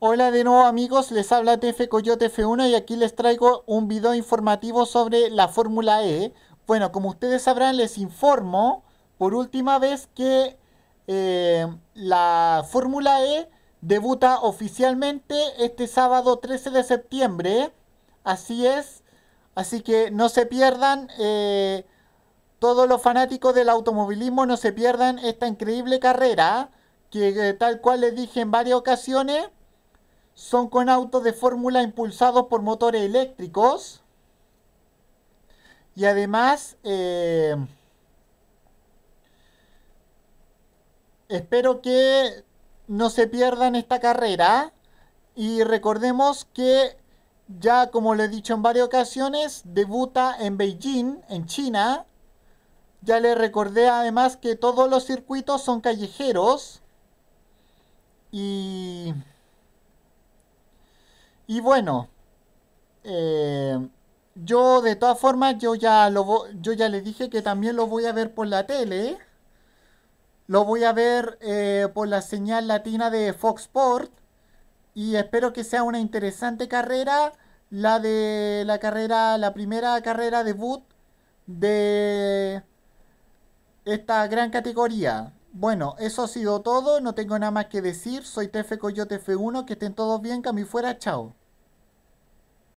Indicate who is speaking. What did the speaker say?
Speaker 1: Hola de nuevo amigos, les habla TF Coyote F1 y aquí les traigo un video informativo sobre la Fórmula E. Bueno, como ustedes sabrán, les informo por última vez que eh, la Fórmula E debuta oficialmente este sábado 13 de septiembre. Así es, así que no se pierdan, eh, todos los fanáticos del automovilismo no se pierdan esta increíble carrera que eh, tal cual les dije en varias ocasiones son con autos de fórmula impulsados por motores eléctricos. Y además, eh, espero que no se pierdan esta carrera. Y recordemos que ya, como lo he dicho en varias ocasiones, debuta en Beijing, en China. Ya le recordé además que todos los circuitos son callejeros. Y y bueno, eh, yo de todas formas, yo ya, lo, yo ya le dije que también lo voy a ver por la tele. ¿eh? Lo voy a ver eh, por la señal latina de Fox Sport. Y espero que sea una interesante carrera. La de la carrera, la primera carrera debut de esta gran categoría. Bueno, eso ha sido todo. No tengo nada más que decir. Soy TF Coyote F1. Que estén todos bien. Cami fuera. Chao.